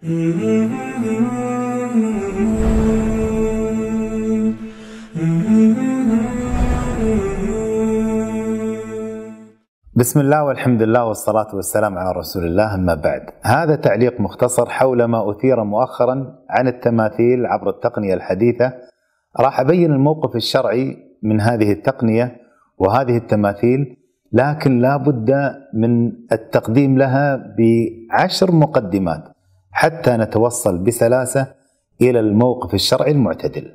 بسم الله والحمد لله والصلاة والسلام على رسول الله أما بعد هذا تعليق مختصر حول ما أثير مؤخرا عن التماثيل عبر التقنية الحديثة راح أبين الموقف الشرعي من هذه التقنية وهذه التماثيل لكن لا بد من التقديم لها بعشر مقدمات حتى نتوصل بسلاسة إلى الموقف الشرعي المعتدل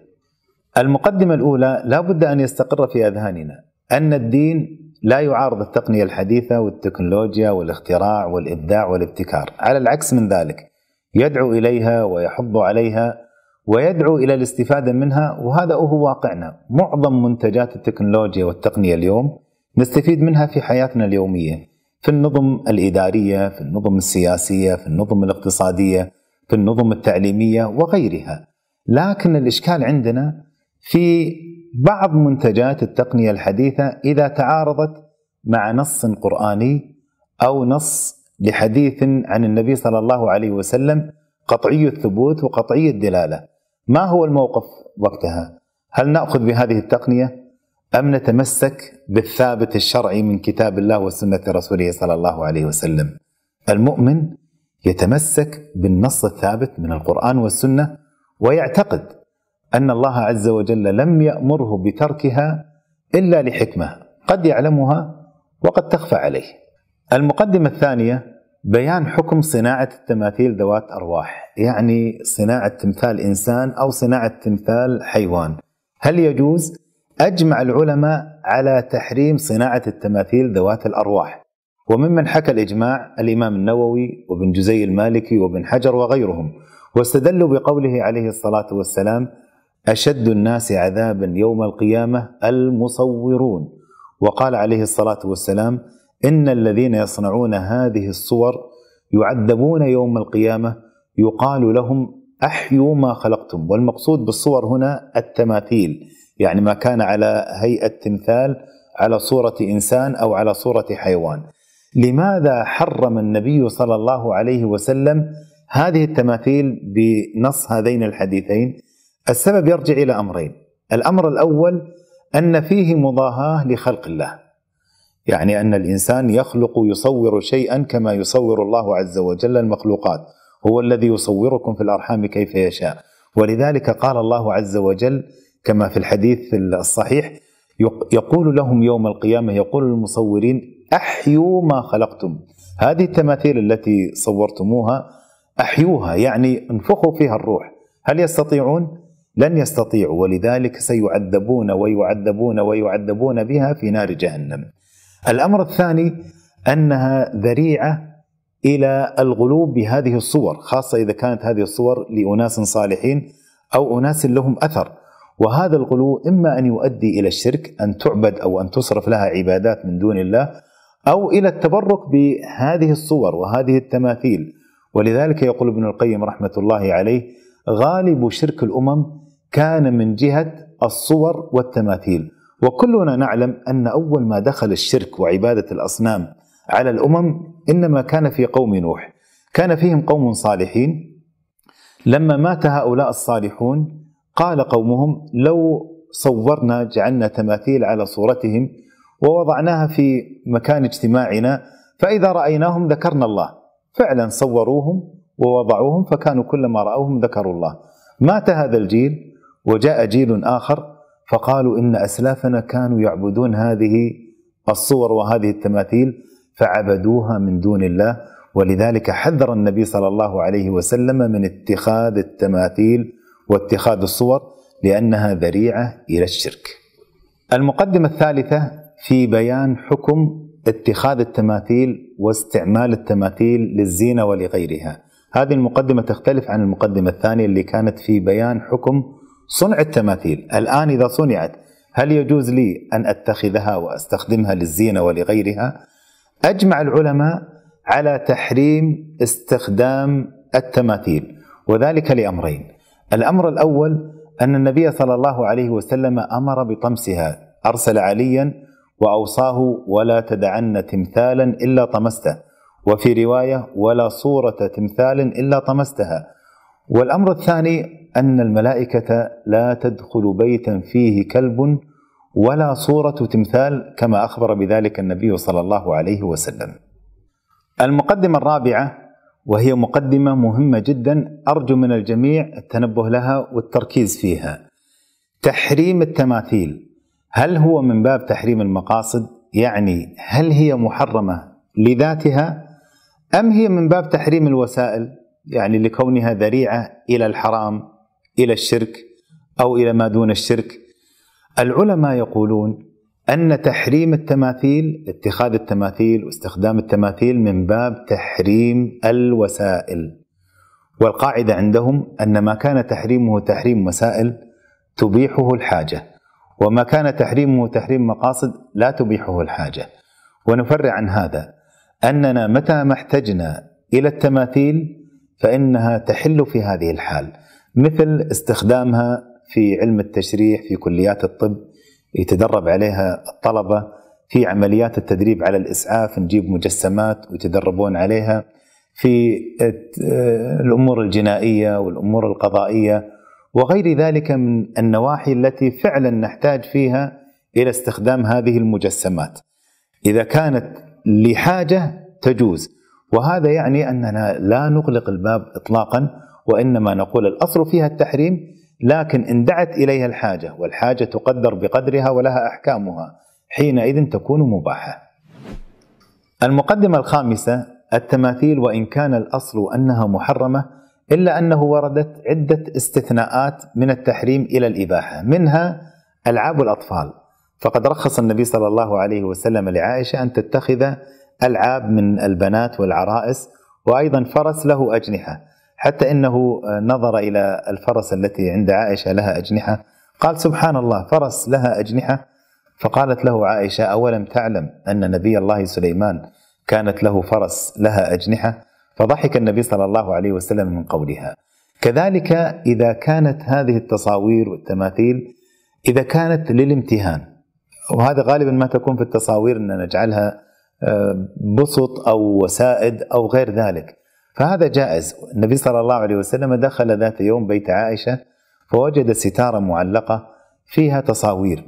المقدمة الأولى لا بد أن يستقر في أذهاننا أن الدين لا يعارض التقنية الحديثة والتكنولوجيا والاختراع والإبداع والابتكار على العكس من ذلك يدعو إليها ويحض عليها ويدعو إلى الاستفادة منها وهذا هو واقعنا معظم منتجات التكنولوجيا والتقنية اليوم نستفيد منها في حياتنا اليومية في النظم الاداريه، في النظم السياسيه، في النظم الاقتصاديه، في النظم التعليميه وغيرها. لكن الاشكال عندنا في بعض منتجات التقنيه الحديثه اذا تعارضت مع نص قراني او نص لحديث عن النبي صلى الله عليه وسلم قطعي الثبوت وقطعي الدلاله. ما هو الموقف وقتها؟ هل ناخذ بهذه التقنيه أم نتمسك بالثابت الشرعي من كتاب الله وسنة رسوله صلى الله عليه وسلم المؤمن يتمسك بالنص الثابت من القرآن والسنة ويعتقد أن الله عز وجل لم يأمره بتركها إلا لحكمة قد يعلمها وقد تخفى عليه المقدمة الثانية بيان حكم صناعة التماثيل ذوات أرواح يعني صناعة تمثال إنسان أو صناعة تمثال حيوان هل يجوز أجمع العلماء على تحريم صناعة التماثيل ذوات الأرواح وممن حكى الإجماع الإمام النووي وابن جزي المالكي وابن حجر وغيرهم واستدلوا بقوله عليه الصلاة والسلام أشد الناس عذابا يوم القيامة المصورون وقال عليه الصلاة والسلام إن الذين يصنعون هذه الصور يعذبون يوم القيامة يقال لهم أحيوا ما خلقتم والمقصود بالصور هنا التماثيل يعني ما كان على هيئه تمثال على صوره انسان او على صوره حيوان لماذا حرم النبي صلى الله عليه وسلم هذه التماثيل بنص هذين الحديثين السبب يرجع الى امرين الامر الاول ان فيه مضاهاه لخلق الله يعني ان الانسان يخلق يصور شيئا كما يصور الله عز وجل المخلوقات هو الذي يصوركم في الارحام كيف يشاء ولذلك قال الله عز وجل كما في الحديث الصحيح يقول لهم يوم القيامة يقول المصورين أحيوا ما خلقتم هذه التماثيل التي صورتموها أحيوها يعني انفخوا فيها الروح هل يستطيعون؟ لن يستطيعوا ولذلك سيعذبون ويعذبون ويعذبون بها في نار جهنم الأمر الثاني أنها ذريعة إلى الغلوب بهذه الصور خاصة إذا كانت هذه الصور لأناس صالحين أو أناس لهم أثر وهذا الغلو إما أن يؤدي إلى الشرك أن تعبد أو أن تصرف لها عبادات من دون الله أو إلى التبرك بهذه الصور وهذه التماثيل ولذلك يقول ابن القيم رحمة الله عليه غالب شرك الأمم كان من جهة الصور والتماثيل وكلنا نعلم أن أول ما دخل الشرك وعبادة الأصنام على الأمم إنما كان في قوم نوح كان فيهم قوم صالحين لما مات هؤلاء الصالحون قال قومهم لو صورنا جعلنا تماثيل على صورتهم ووضعناها في مكان اجتماعنا فإذا رأيناهم ذكرنا الله فعلا صوروهم ووضعوهم فكانوا كلما رأوهم ذكروا الله مات هذا الجيل وجاء جيل آخر فقالوا إن أسلافنا كانوا يعبدون هذه الصور وهذه التماثيل فعبدوها من دون الله ولذلك حذر النبي صلى الله عليه وسلم من اتخاذ التماثيل واتخاذ الصور لأنها ذريعة إلى الشرك. المقدمة الثالثة في بيان حكم اتخاذ التماثيل واستعمال التماثيل للزينة ولغيرها. هذه المقدمة تختلف عن المقدمة الثانية اللي كانت في بيان حكم صنع التماثيل، الآن إذا صنعت هل يجوز لي أن أتخذها وأستخدمها للزينة ولغيرها؟ أجمع العلماء على تحريم استخدام التماثيل وذلك لأمرين الامر الاول ان النبي صلى الله عليه وسلم امر بطمسها ارسل عليا واوصاه ولا تدعن تمثالا الا طمسته وفي روايه ولا صوره تمثال الا طمستها والامر الثاني ان الملائكه لا تدخل بيتا فيه كلب ولا صوره تمثال كما اخبر بذلك النبي صلى الله عليه وسلم. المقدمه الرابعه وهي مقدمة مهمة جدا أرجو من الجميع التنبه لها والتركيز فيها. تحريم التماثيل هل هو من باب تحريم المقاصد؟ يعني هل هي محرمة لذاتها أم هي من باب تحريم الوسائل؟ يعني لكونها ذريعة إلى الحرام، إلى الشرك أو إلى ما دون الشرك. العلماء يقولون ان تحريم التماثيل اتخاذ التماثيل واستخدام التماثيل من باب تحريم الوسائل والقاعده عندهم ان ما كان تحريمه تحريم وسائل تبيحه الحاجه وما كان تحريمه تحريم مقاصد لا تبيحه الحاجه ونفرع عن هذا اننا متى ما احتجنا الى التماثيل فانها تحل في هذه الحال مثل استخدامها في علم التشريح في كليات الطب يتدرب عليها الطلبه في عمليات التدريب على الاسعاف نجيب مجسمات ويتدربون عليها في الامور الجنائيه والامور القضائيه وغير ذلك من النواحي التي فعلا نحتاج فيها الى استخدام هذه المجسمات. اذا كانت لحاجه تجوز وهذا يعني اننا لا نغلق الباب اطلاقا وانما نقول الاصل فيها التحريم لكن إن دعت إليها الحاجة والحاجة تقدر بقدرها ولها أحكامها حينئذ تكون مباحة المقدمة الخامسة التماثيل وإن كان الأصل أنها محرمة إلا أنه وردت عدة استثناءات من التحريم إلى الإباحة منها ألعاب الأطفال فقد رخص النبي صلى الله عليه وسلم لعائشة أن تتخذ ألعاب من البنات والعرائس وأيضا فرس له أجنحة حتى انه آه، نظر الى الفرس التي عند عائشه لها اجنحه قال سبحان الله فرس لها اجنحه فقالت له عائشه اولم تعلم ان نبي الله سليمان كانت له فرس لها اجنحه فضحك النبي صلى الله عليه وسلم من قولها كذلك اذا كانت هذه التصاوير والتماثيل اذا كانت للامتهان وهذا غالبا ما تكون في التصاوير ان نجعلها آه، بسط او وسائد او غير ذلك فهذا جائز النبي صلى الله عليه وسلم دخل ذات يوم بيت عائشة فوجد ستارة معلقة فيها تصاوير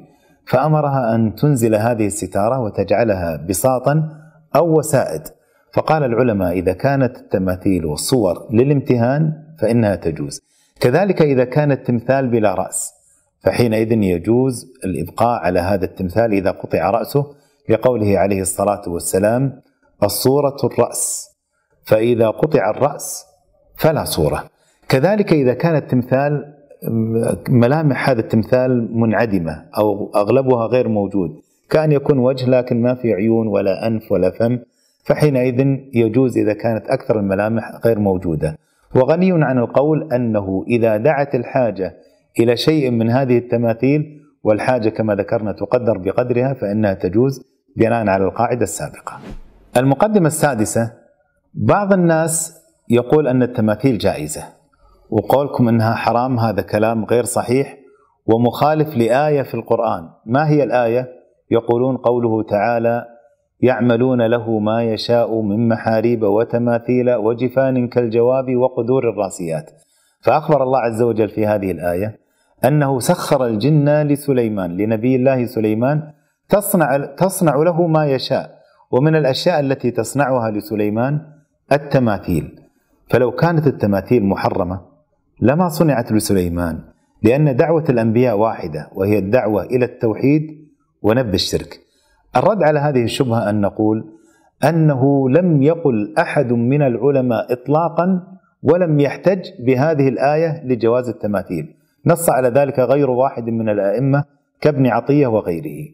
فأمرها أن تنزل هذه الستارة وتجعلها بساطا أو وسائد فقال العلماء إذا كانت التماثيل والصور للامتهان فإنها تجوز كذلك إذا كان التمثال بلا رأس فحينئذ يجوز الإبقاء على هذا التمثال إذا قطع رأسه لقوله عليه الصلاة والسلام الصورة الرأس فإذا قطع الرأس فلا صورة كذلك إذا كان التمثال ملامح هذا التمثال منعدمة أو أغلبها غير موجود كان يكون وجه لكن ما في عيون ولا أنف ولا فم فحينئذ يجوز إذا كانت أكثر الملامح غير موجودة وغني عن القول أنه إذا دعت الحاجة إلى شيء من هذه التماثيل والحاجة كما ذكرنا تقدر بقدرها فإنها تجوز بناء على القاعدة السابقة المقدمة السادسة بعض الناس يقول ان التماثيل جائزه وقولكم انها حرام هذا كلام غير صحيح ومخالف لايه في القران، ما هي الايه؟ يقولون قوله تعالى: يعملون له ما يشاء من محاريب وتماثيل وجفان كالجواب وقدور الراسيات. فاخبر الله عز وجل في هذه الايه انه سخر الجن لسليمان لنبي الله سليمان تصنع تصنع له ما يشاء ومن الاشياء التي تصنعها لسليمان التماثيل فلو كانت التماثيل محرمه لما صنعت لسليمان لان دعوه الانبياء واحده وهي الدعوه الى التوحيد ونب الشرك الرد على هذه الشبهه ان نقول انه لم يقل احد من العلماء اطلاقا ولم يحتج بهذه الايه لجواز التماثيل نص على ذلك غير واحد من الائمه كابن عطيه وغيره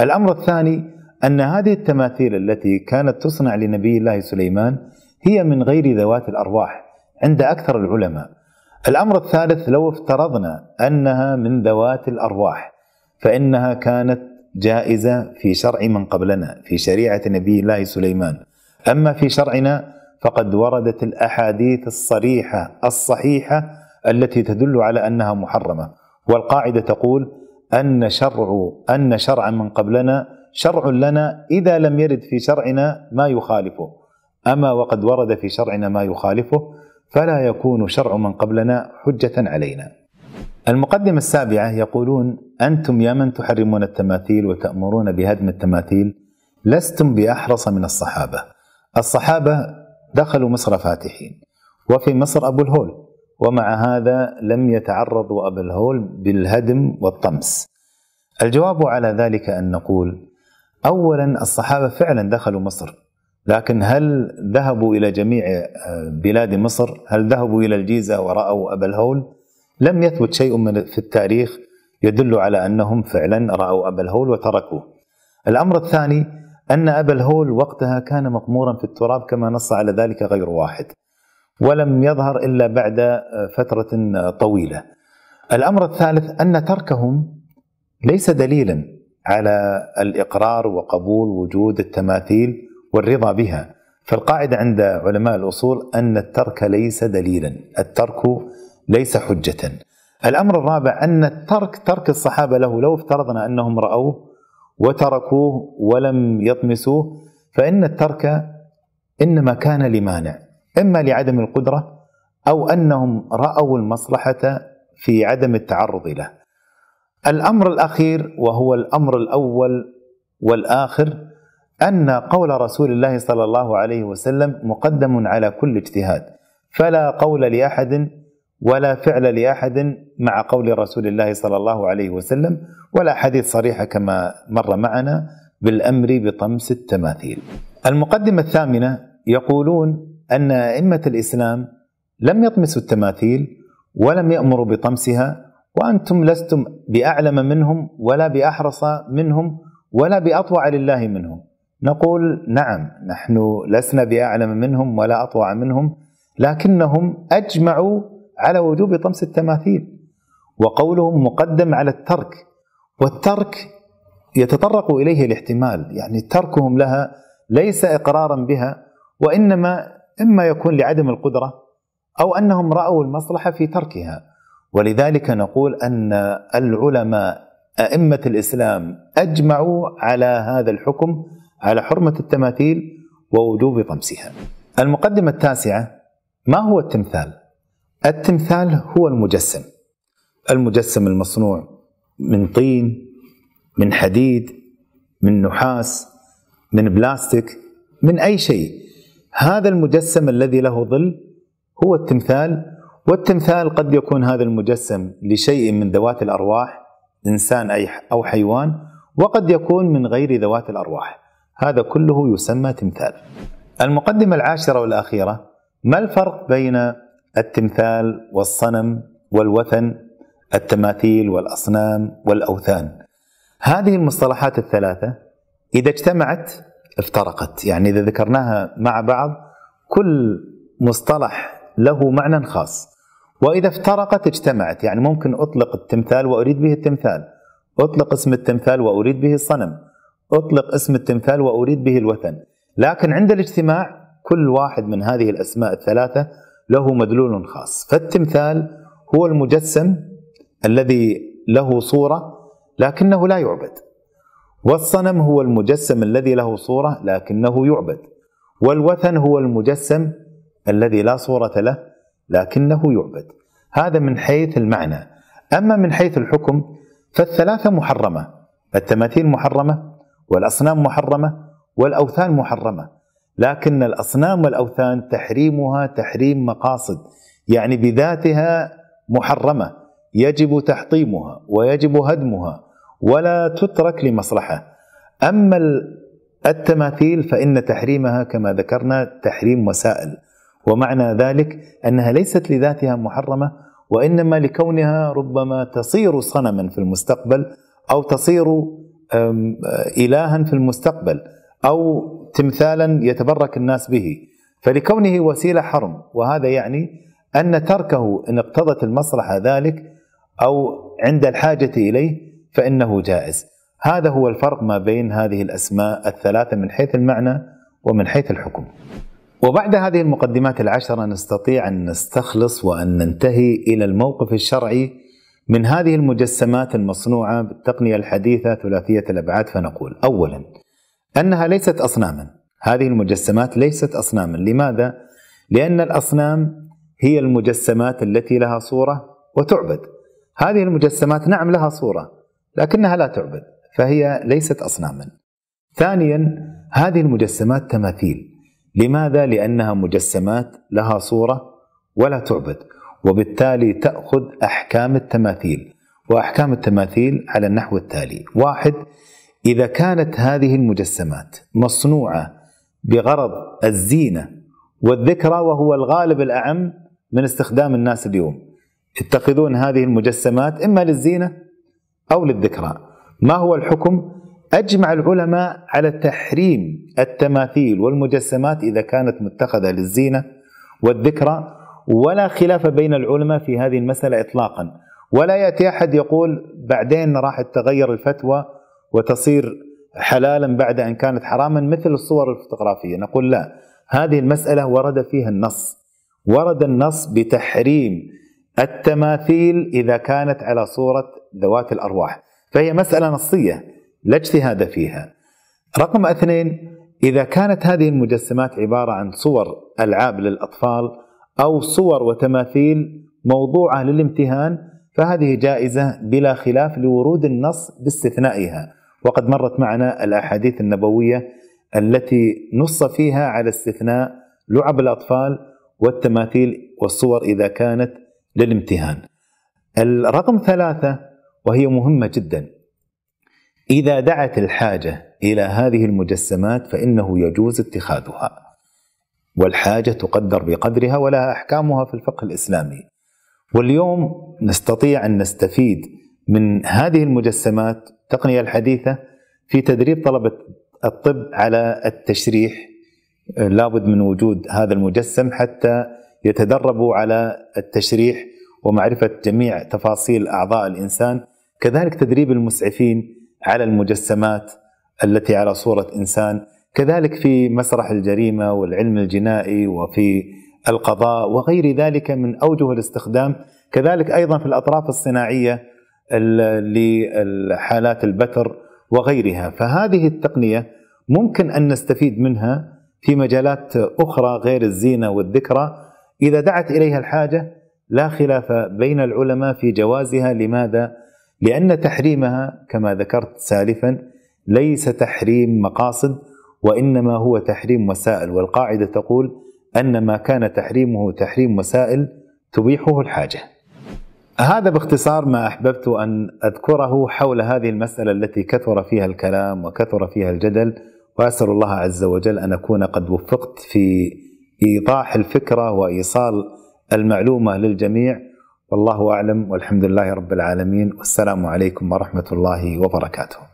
الامر الثاني ان هذه التماثيل التي كانت تصنع لنبي الله سليمان هي من غير ذوات الأرواح عند أكثر العلماء الأمر الثالث لو افترضنا أنها من ذوات الأرواح فإنها كانت جائزة في شرع من قبلنا في شريعة نبي الله سليمان أما في شرعنا فقد وردت الأحاديث الصريحة الصحيحة التي تدل على أنها محرمة والقاعدة تقول أن شرع أن شرع من قبلنا شرع لنا إذا لم يرد في شرعنا ما يخالفه اما وقد ورد في شرعنا ما يخالفه فلا يكون شرع من قبلنا حجه علينا. المقدمه السابعه يقولون انتم يا من تحرمون التماثيل وتامرون بهدم التماثيل لستم باحرص من الصحابه. الصحابه دخلوا مصر فاتحين وفي مصر ابو الهول ومع هذا لم يتعرضوا ابو الهول بالهدم والطمس. الجواب على ذلك ان نقول اولا الصحابه فعلا دخلوا مصر لكن هل ذهبوا الى جميع آه، بلاد مصر؟ هل ذهبوا الى الجيزه وراوا ابا الهول؟ لم يثبت شيء من في التاريخ يدل على انهم فعلا راوا ابا الهول وتركوه. الامر الثاني ان ابا الهول وقتها كان مقمورا في التراب كما نص على ذلك غير واحد. ولم يظهر الا بعد آه، فتره آه، طويله. الامر الثالث ان تركهم ليس دليلا على الاقرار وقبول وجود التماثيل والرضا بها فالقاعدة عند علماء الأصول أن الترك ليس دليلا الترك ليس حجة الأمر الرابع أن الترك ترك الصحابة له لو افترضنا أنهم رأوه وتركوه ولم يطمسوه فإن الترك إنما كان لمانع إما لعدم القدرة أو أنهم رأوا المصلحة في عدم التعرض له الأمر الأخير وهو الأمر الأول والآخر أن قول رسول الله صلى الله عليه وسلم مقدم على كل اجتهاد فلا قول لأحد ولا فعل لأحد مع قول رسول الله صلى الله عليه وسلم ولا حديث صريحة كما مر معنا بالأمر بطمس التماثيل المقدمة الثامنة يقولون أن أئمة الإسلام لم يطمسوا التماثيل ولم يأمروا بطمسها وأنتم لستم بأعلم منهم ولا بأحرص منهم ولا بأطوع لله منهم نقول نعم نحن لسنا باعلم منهم ولا اطوع منهم لكنهم اجمعوا على وجوب طمس التماثيل وقولهم مقدم على الترك والترك يتطرق اليه الاحتمال يعني تركهم لها ليس اقرارا بها وانما اما يكون لعدم القدره او انهم راوا المصلحه في تركها ولذلك نقول ان العلماء ائمه الاسلام اجمعوا على هذا الحكم على حرمة التماثيل ووجوب طمسها. المقدمة التاسعة ما هو التمثال؟ التمثال هو المجسم. المجسم المصنوع من طين، من حديد، من نحاس، من بلاستيك، من أي شيء. هذا المجسم الذي له ظل هو التمثال والتمثال قد يكون هذا المجسم لشيء من ذوات الارواح انسان اي او حيوان وقد يكون من غير ذوات الارواح هذا كله يسمى تمثال. المقدمة العاشرة والأخيرة ما الفرق بين التمثال والصنم والوثن التماثيل والأصنام والأوثان؟ هذه المصطلحات الثلاثة إذا اجتمعت افترقت، يعني إذا ذكرناها مع بعض كل مصطلح له معنى خاص. وإذا افترقت اجتمعت، يعني ممكن أطلق التمثال وأريد به التمثال، أطلق اسم التمثال وأريد به الصنم، أطلق اسم التمثال وأريد به الوثن لكن عند الاجتماع كل واحد من هذه الأسماء الثلاثة له مدلول خاص فالتمثال هو المجسم الذي له صورة لكنه لا يعبد والصنم هو المجسم الذي له صورة لكنه يعبد والوثن هو المجسم الذي لا صورة له لكنه يعبد هذا من حيث المعنى أما من حيث الحكم فالثلاثة محرمة التماثيل محرمة والاصنام محرمه والاوثان محرمه لكن الاصنام والاوثان تحريمها تحريم مقاصد يعني بذاتها محرمه يجب تحطيمها ويجب هدمها ولا تترك لمصلحه اما التماثيل فان تحريمها كما ذكرنا تحريم وسائل ومعنى ذلك انها ليست لذاتها محرمه وانما لكونها ربما تصير صنما في المستقبل او تصير إلها في المستقبل أو تمثالا يتبرك الناس به فلكونه وسيلة حرم وهذا يعني أن تركه إن اقتضت المصلحة ذلك أو عند الحاجة إليه فإنه جائز هذا هو الفرق ما بين هذه الأسماء الثلاثة من حيث المعنى ومن حيث الحكم وبعد هذه المقدمات العشرة نستطيع أن نستخلص وأن ننتهي إلى الموقف الشرعي من هذه المجسمات المصنوعة بالتقنية الحديثة ثلاثية الأبعاد فنقول أولا أنها ليست أصناما هذه المجسمات ليست أصناما لماذا؟ لأن الأصنام هي المجسمات التي لها صورة وتعبد هذه المجسمات نعم لها صورة لكنها لا تعبد فهي ليست أصناما ثانيا هذه المجسمات تماثيل لماذا؟ لأنها مجسمات لها صورة ولا تعبد وبالتالي تأخذ أحكام التماثيل وأحكام التماثيل على النحو التالي واحد إذا كانت هذه المجسمات مصنوعة بغرض الزينة والذكرى وهو الغالب الأعم من استخدام الناس اليوم يتخذون هذه المجسمات إما للزينة أو للذكرى ما هو الحكم؟ أجمع العلماء على تحريم التماثيل والمجسمات إذا كانت متخذة للزينة والذكرى ولا خلاف بين العلماء في هذه المسألة إطلاقا ولا يأتي أحد يقول بعدين راح تتغير الفتوى وتصير حلالا بعد أن كانت حراما مثل الصور الفوتوغرافية نقول لا هذه المسألة ورد فيها النص ورد النص بتحريم التماثيل إذا كانت على صورة ذوات الأرواح فهي مسألة نصية لا اجتهاد فيها رقم اثنين إذا كانت هذه المجسمات عبارة عن صور ألعاب للأطفال أو صور وتماثيل موضوعة للامتهان فهذه جائزة بلا خلاف لورود النص باستثنائها وقد مرت معنا الأحاديث النبوية التي نص فيها على استثناء لعب الأطفال والتماثيل والصور إذا كانت للامتهان الرقم ثلاثة وهي مهمة جدا إذا دعت الحاجة إلى هذه المجسمات فإنه يجوز اتخاذها والحاجه تقدر بقدرها ولها احكامها في الفقه الاسلامي. واليوم نستطيع ان نستفيد من هذه المجسمات التقنيه الحديثه في تدريب طلبه الطب على التشريح لابد من وجود هذا المجسم حتى يتدربوا على التشريح ومعرفه جميع تفاصيل اعضاء الانسان كذلك تدريب المسعفين على المجسمات التي على صوره انسان كذلك في مسرح الجريمه والعلم الجنائي وفي القضاء وغير ذلك من اوجه الاستخدام كذلك ايضا في الاطراف الصناعيه لحالات البتر وغيرها فهذه التقنيه ممكن ان نستفيد منها في مجالات اخرى غير الزينه والذكرى اذا دعت اليها الحاجه لا خلاف بين العلماء في جوازها لماذا؟ لان تحريمها كما ذكرت سالفا ليس تحريم مقاصد وانما هو تحريم وسائل والقاعده تقول ان ما كان تحريمه تحريم وسائل تبيحه الحاجه. هذا باختصار ما احببت ان اذكره حول هذه المساله التي كثر فيها الكلام وكثر فيها الجدل واسال الله عز وجل ان اكون قد وفقت في ايضاح الفكره وايصال المعلومه للجميع والله اعلم والحمد لله رب العالمين والسلام عليكم ورحمه الله وبركاته.